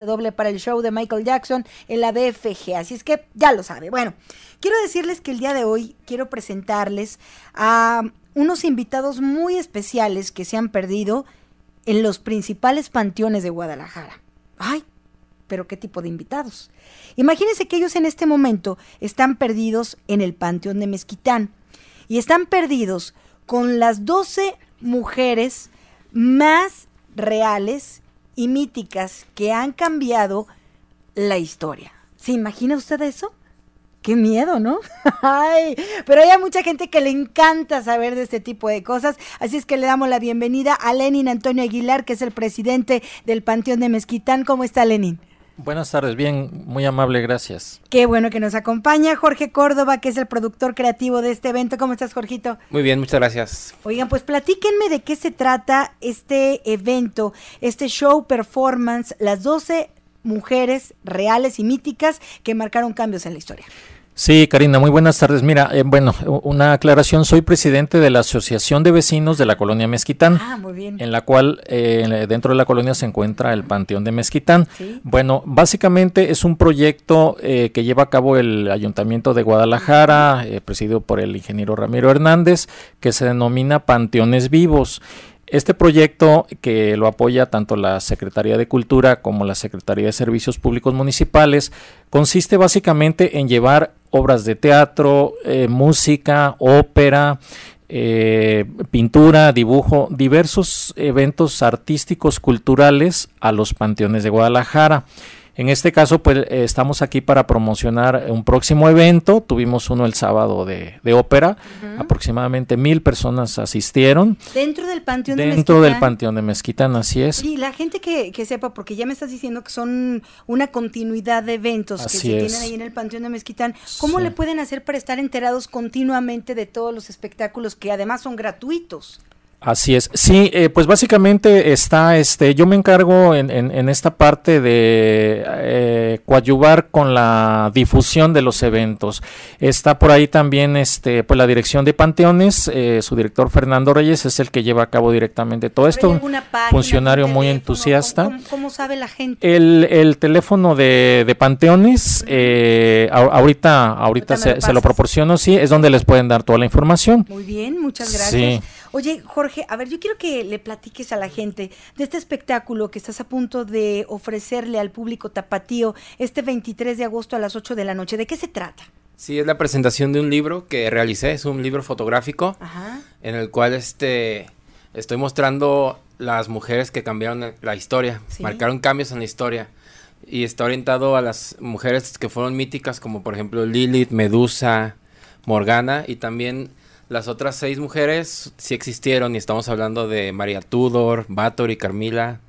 Este doble para el show de Michael Jackson en la DFG, así es que ya lo sabe. Bueno, quiero decirles que el día de hoy quiero presentarles a unos invitados muy especiales que se han perdido en los principales panteones de Guadalajara. Ay, pero qué tipo de invitados. Imagínense que ellos en este momento están perdidos en el panteón de Mezquitán y están perdidos con las 12 mujeres más reales y míticas que han cambiado la historia. ¿Se imagina usted eso? Qué miedo, ¿no? pero hay mucha gente que le encanta saber de este tipo de cosas, así es que le damos la bienvenida a Lenin Antonio Aguilar, que es el presidente del Panteón de Mezquitán. ¿Cómo está Lenin? Buenas tardes, bien, muy amable, gracias. Qué bueno que nos acompaña Jorge Córdoba, que es el productor creativo de este evento. ¿Cómo estás, Jorgito? Muy bien, muchas gracias. Oigan, pues platíquenme de qué se trata este evento, este show performance, las 12 mujeres reales y míticas que marcaron cambios en la historia. Sí, Karina, muy buenas tardes. Mira, eh, bueno, una aclaración, soy presidente de la Asociación de Vecinos de la Colonia Mezquitán, ah, en la cual eh, dentro de la colonia se encuentra el Panteón de Mezquitán. Bueno, básicamente es un proyecto eh, que lleva a cabo el Ayuntamiento de Guadalajara, presidido por el ingeniero Ramiro Hernández, que se denomina Panteones Vivos. Este proyecto que lo apoya tanto la Secretaría de Cultura como la Secretaría de Servicios Públicos Municipales consiste básicamente en llevar obras de teatro, eh, música, ópera, eh, pintura, dibujo, diversos eventos artísticos, culturales a los panteones de Guadalajara. En este caso, pues eh, estamos aquí para promocionar un próximo evento. Tuvimos uno el sábado de, ópera. Aproximadamente mil personas asistieron. Dentro del Panteón de Mezquitán. del Panteón de Mezquitán, así es. Y la gente que, que, sepa, porque ya me estás diciendo que son una continuidad de eventos que se tienen ahí en el Panteón de Mezquitán. ¿Cómo le pueden hacer para estar enterados continuamente de todos los espectáculos que además son gratuitos? Así es. Sí, eh, pues básicamente está, este, yo me encargo en, esta parte de eh, coadyuvar con la difusión de los eventos. Está por ahí también, este, pues la dirección de Panteones, eh, su director Fernando Reyes es el que lleva a cabo directamente todo esto. funcionario muy entusiasta. ¿cómo, sabe la gente? El, teléfono de, Panteones, eh, ahorita, ahorita, se, lo se, lo proporciono, sí, es donde les pueden dar toda la información. Muy bien, muchas gracias. Sí. Oye, Jorge, a ver, yo quiero que le platiques a la gente de este espectáculo que estás a punto de ofrecerle al público tapatío este 23 de agosto a las 8 de la noche. ¿De qué se trata? Sí, es la presentación de un libro que realicé, es un libro fotográfico en el cual este, estoy mostrando las mujeres que cambiaron la historia, marcaron cambios en la historia y está orientado a las mujeres que fueron míticas como por ejemplo Lilith, Medusa, Morgana y también las otras seis mujeres sí existieron y estamos hablando de María Tudor, Bator y Carmila,